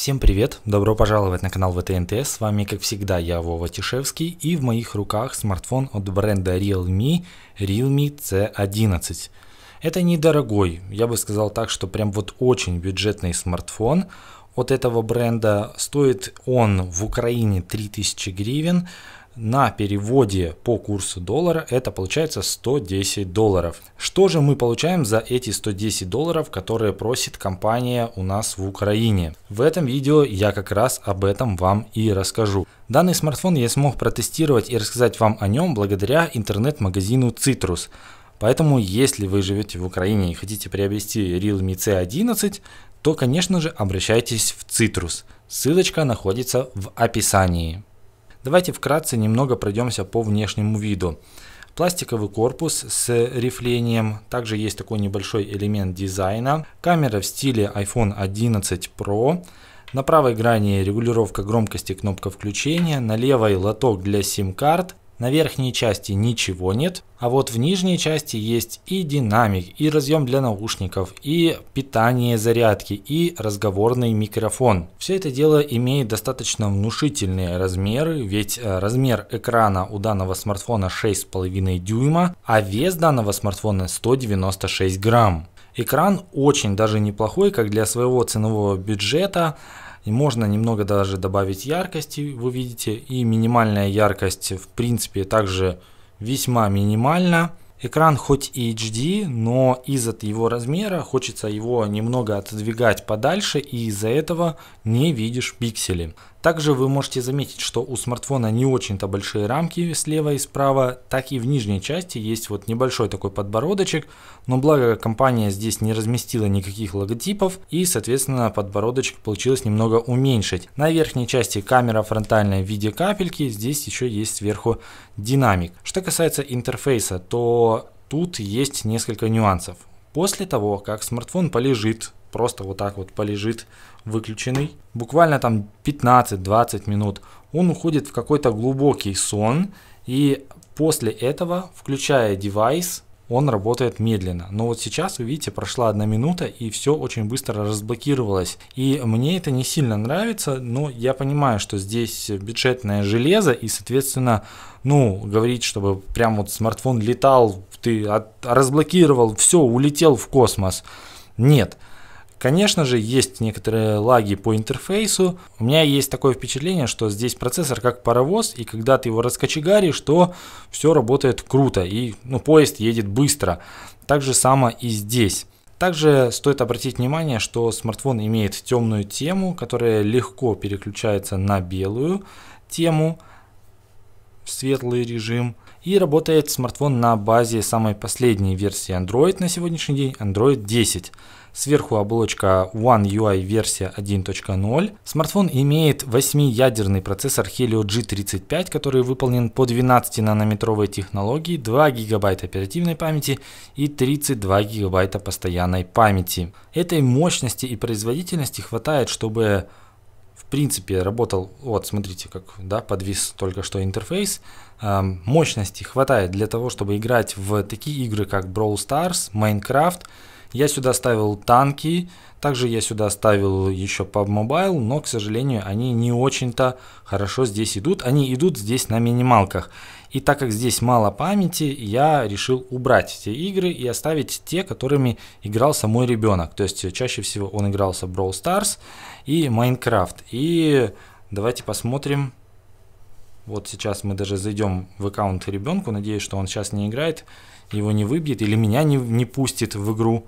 Всем привет! Добро пожаловать на канал ВТНТС. С вами, как всегда, я Вова Тишевский и в моих руках смартфон от бренда Realme Realme C11. Это недорогой, я бы сказал так, что прям вот очень бюджетный смартфон от этого бренда. Стоит он в Украине 3000 гривен, на переводе по курсу доллара это получается 110 долларов. Что же мы получаем за эти 110 долларов, которые просит компания у нас в Украине? В этом видео я как раз об этом вам и расскажу. Данный смартфон я смог протестировать и рассказать вам о нем благодаря интернет-магазину Citrus. Поэтому, если вы живете в Украине и хотите приобрести Realme C11, то, конечно же, обращайтесь в Citrus. Ссылочка находится в описании. Давайте вкратце немного пройдемся по внешнему виду. Пластиковый корпус с рифлением, также есть такой небольшой элемент дизайна. Камера в стиле iPhone 11 Pro. На правой грани регулировка громкости кнопка включения, на левой лоток для сим-карт на верхней части ничего нет, а вот в нижней части есть и динамик, и разъем для наушников, и питание зарядки, и разговорный микрофон. Все это дело имеет достаточно внушительные размеры, ведь э, размер экрана у данного смартфона 6,5 дюйма, а вес данного смартфона 196 грамм. Экран очень даже неплохой, как для своего ценового бюджета. И можно немного даже добавить яркости, вы видите. И минимальная яркость, в принципе, также весьма минимальна. Экран хоть и HD, но из-за его размера хочется его немного отодвигать подальше, и из-за этого не видишь пиксели. Также вы можете заметить, что у смартфона не очень-то большие рамки слева и справа, так и в нижней части есть вот небольшой такой подбородочек, но благо компания здесь не разместила никаких логотипов и соответственно подбородочек получилось немного уменьшить. На верхней части камера фронтальная в виде капельки, здесь еще есть сверху динамик. Что касается интерфейса, то тут есть несколько нюансов. После того, как смартфон полежит просто вот так вот полежит выключенный. Буквально там 15-20 минут. Он уходит в какой-то глубокий сон. И после этого, включая девайс, он работает медленно. Но вот сейчас, вы видите, прошла одна минута и все очень быстро разблокировалось. И мне это не сильно нравится, но я понимаю, что здесь бюджетное железо и, соответственно, ну, говорить, чтобы прям вот смартфон летал, ты от, разблокировал, все, улетел в космос. Нет, Конечно же, есть некоторые лаги по интерфейсу. У меня есть такое впечатление, что здесь процессор как паровоз, и когда ты его раскочегаришь, то все работает круто, и ну, поезд едет быстро. Так же само и здесь. Также стоит обратить внимание, что смартфон имеет темную тему, которая легко переключается на белую тему в светлый режим. И работает смартфон на базе самой последней версии Android на сегодняшний день, Android 10. Сверху оболочка One UI версия 1.0. Смартфон имеет 8-ядерный процессор Helio G35, который выполнен по 12 нанометровой технологии, 2 гигабайта оперативной памяти и 32 гигабайта постоянной памяти. Этой мощности и производительности хватает, чтобы в принципе, работал, вот смотрите, как да, подвис только что интерфейс, эм, мощности хватает для того, чтобы играть в такие игры, как Brawl Stars, Minecraft, я сюда ставил танки, также я сюда ставил еще PUB Mobile, но, к сожалению, они не очень-то хорошо здесь идут. Они идут здесь на минималках. И так как здесь мало памяти, я решил убрать эти игры и оставить те, которыми игрался мой ребенок. То есть э, чаще всего он игрался в Brawl Stars, и Майнкрафт. И давайте посмотрим. Вот сейчас мы даже зайдем в аккаунт ребенку. Надеюсь, что он сейчас не играет, его не выбьет или меня не, не пустит в игру.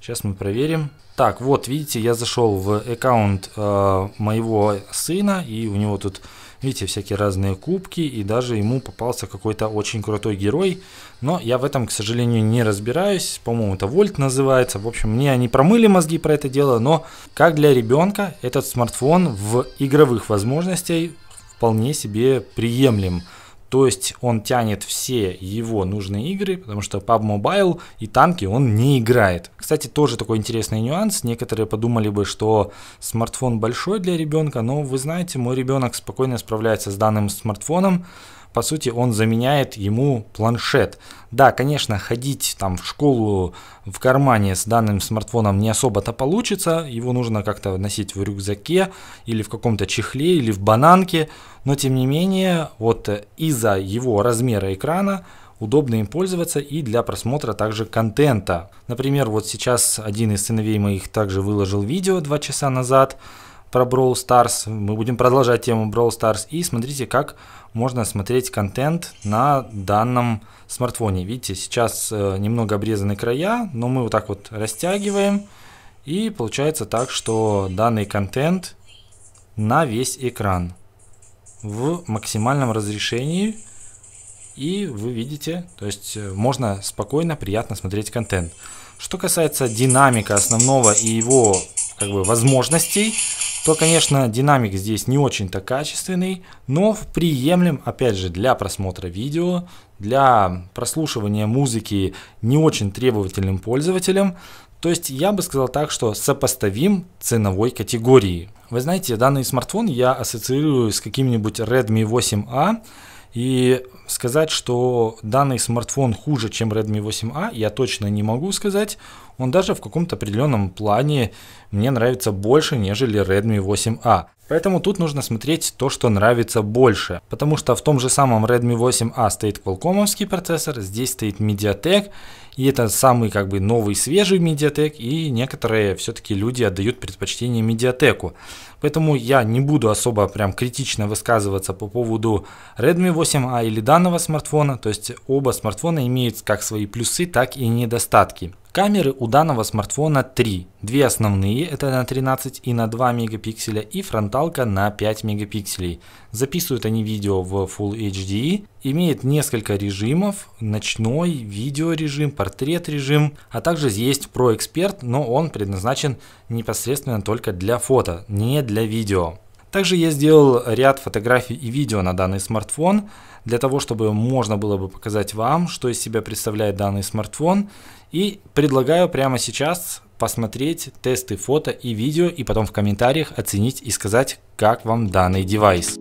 Сейчас мы проверим. Так, вот, видите, я зашел в аккаунт э, моего сына, и у него тут Видите, всякие разные кубки, и даже ему попался какой-то очень крутой герой. Но я в этом, к сожалению, не разбираюсь. По-моему, это Вольт называется. В общем, мне они промыли мозги про это дело, но как для ребенка этот смартфон в игровых возможностях вполне себе приемлем. То есть он тянет все его нужные игры, потому что PUBG Mobile и танки он не играет. Кстати, тоже такой интересный нюанс. Некоторые подумали бы, что смартфон большой для ребенка, но вы знаете, мой ребенок спокойно справляется с данным смартфоном по сути, он заменяет ему планшет. Да, конечно, ходить там в школу в кармане с данным смартфоном не особо-то получится, его нужно как-то носить в рюкзаке или в каком-то чехле или в бананке, но тем не менее, вот из-за его размера экрана удобно им пользоваться и для просмотра также контента. Например, вот сейчас один из сыновей моих также выложил видео два часа назад, про Brawl Stars. Мы будем продолжать тему Brawl Stars. И смотрите, как можно смотреть контент на данном смартфоне. Видите, сейчас э, немного обрезаны края, но мы вот так вот растягиваем. И получается так, что данный контент на весь экран в максимальном разрешении. И вы видите, то есть э, можно спокойно, приятно смотреть контент. Что касается динамика основного и его как бы, возможностей, то, конечно, динамик здесь не очень-то качественный, но приемлем, опять же, для просмотра видео, для прослушивания музыки не очень требовательным пользователям. То есть я бы сказал так, что сопоставим ценовой категории. Вы знаете, данный смартфон я ассоциирую с каким-нибудь Redmi 8A, и сказать, что данный смартфон хуже, чем Redmi 8A, я точно не могу сказать. Он даже в каком-то определенном плане мне нравится больше, нежели Redmi 8A. Поэтому тут нужно смотреть то, что нравится больше. Потому что в том же самом Redmi 8A стоит Qualcomm процессор, здесь стоит MediaTek. И это самый как бы новый, свежий медиатек, и некоторые все-таки люди отдают предпочтение медиатеку. Поэтому я не буду особо прям критично высказываться по поводу Redmi 8A а или данного смартфона. То есть оба смартфона имеют как свои плюсы, так и недостатки. Камеры у данного смартфона 3. Две основные, это на 13 и на 2 мегапикселя, и фронталка на 5 мегапикселей. Записывают они видео в Full HD, имеет несколько режимов, ночной, видеорежим, портрет режим, а также есть Pro Expert, но он предназначен непосредственно только для фото, не для видео. Также я сделал ряд фотографий и видео на данный смартфон, для того, чтобы можно было бы показать вам, что из себя представляет данный смартфон. И предлагаю прямо сейчас посмотреть тесты фото и видео, и потом в комментариях оценить и сказать, как вам данный девайс.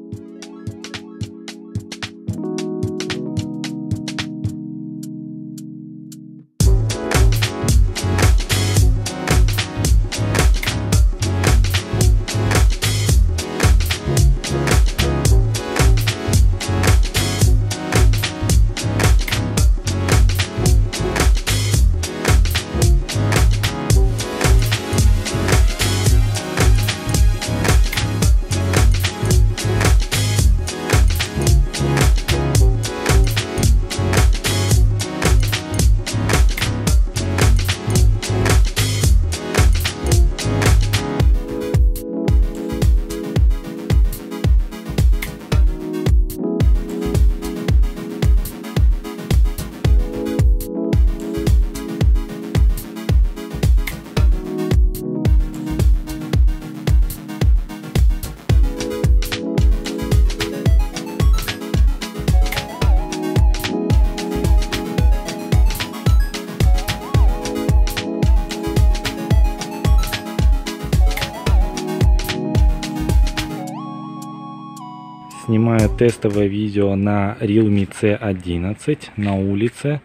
снимаю тестовое видео на Realme C11 на улице.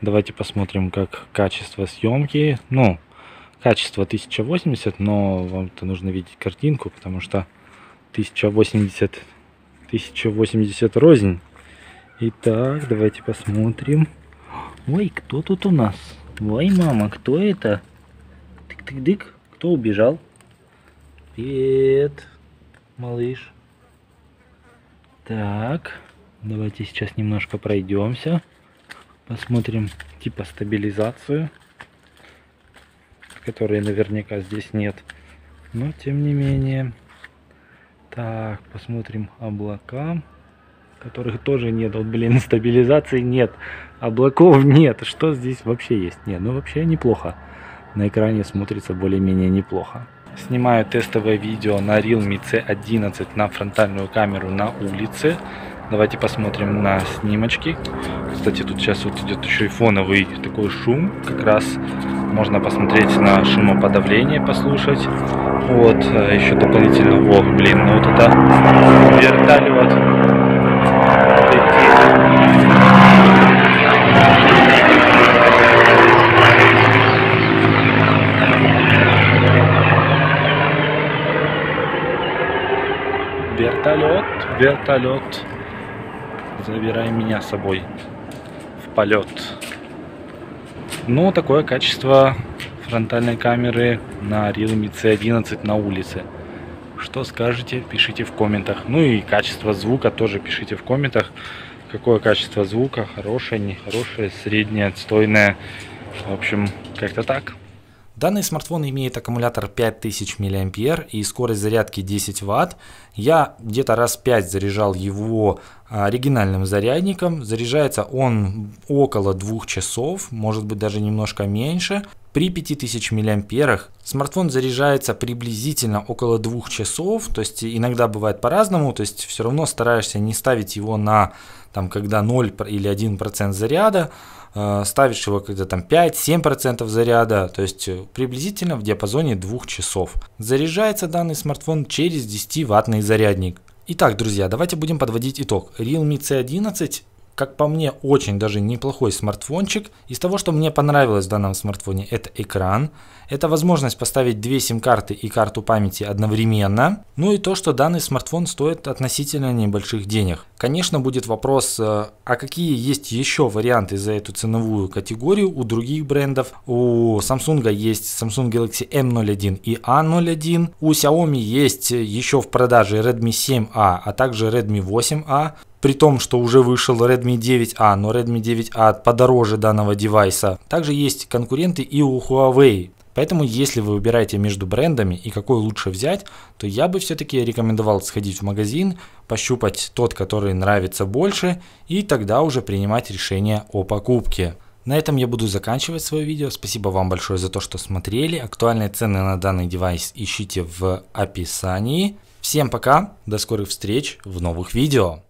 Давайте посмотрим, как качество съемки. Ну, качество 1080, но вам-то нужно видеть картинку, потому что 1080, 1080 рознь. Итак, давайте посмотрим. Ой, кто тут у нас? Ой, мама, кто это? Тык-тык-дык, кто убежал? Привет, малыш. Так, давайте сейчас немножко пройдемся. Посмотрим типа стабилизацию, которой наверняка здесь нет. Но тем не менее. Так, посмотрим облака, которых тоже нет. Вот, блин, стабилизации нет. Облаков нет. Что здесь вообще есть? Нет, ну вообще неплохо. На экране смотрится более-менее неплохо. Снимаю тестовое видео на Realme C11 на фронтальную камеру на улице. Давайте посмотрим на снимочки. Кстати, тут сейчас вот идет еще и фоновый такой шум. Как раз можно посмотреть на шумоподавление, послушать. Вот, э, еще дополнительно... О, блин, ну вот это вертолет летит. вертолет, вертолет. Забирай меня с собой в полет. Ну, такое качество фронтальной камеры на Realme C11 на улице. Что скажете, пишите в комментах. Ну и качество звука тоже пишите в комментах. Какое качество звука, хорошее, нехорошее, среднее, отстойное. В общем, как-то так. Данный смартфон имеет аккумулятор 5000 мА и скорость зарядки 10 Вт. Я где-то раз 5 заряжал его а, оригинальным зарядником. Заряжается он около 2 часов, может быть даже немножко меньше. При 5000 мА смартфон заряжается приблизительно около 2 часов, то есть иногда бывает по-разному, то есть все равно стараешься не ставить его на там, когда 0 или 1% заряда, Э, ставишь его когда там 5-7% заряда, то есть э, приблизительно в диапазоне 2 часов. Заряжается данный смартфон через 10-ваттный зарядник. Итак, друзья, давайте будем подводить итог. Realme C11 как по мне, очень даже неплохой смартфончик. Из того, что мне понравилось в данном смартфоне, это экран. Это возможность поставить две сим-карты и карту памяти одновременно. Ну и то, что данный смартфон стоит относительно небольших денег. Конечно, будет вопрос, э, а какие есть еще варианты за эту ценовую категорию у других брендов? У Samsung есть Samsung Galaxy M01 и A01. У Xiaomi есть еще в продаже Redmi 7A, а также Redmi 8A. При том, что уже вышел Redmi 9A, но Redmi 9A подороже данного девайса. Также есть конкуренты и у Huawei. Поэтому, если вы выбираете между брендами и какой лучше взять, то я бы все-таки рекомендовал сходить в магазин, пощупать тот, который нравится больше, и тогда уже принимать решение о покупке. На этом я буду заканчивать свое видео. Спасибо вам большое за то, что смотрели. Актуальные цены на данный девайс ищите в описании. Всем пока, до скорых встреч в новых видео.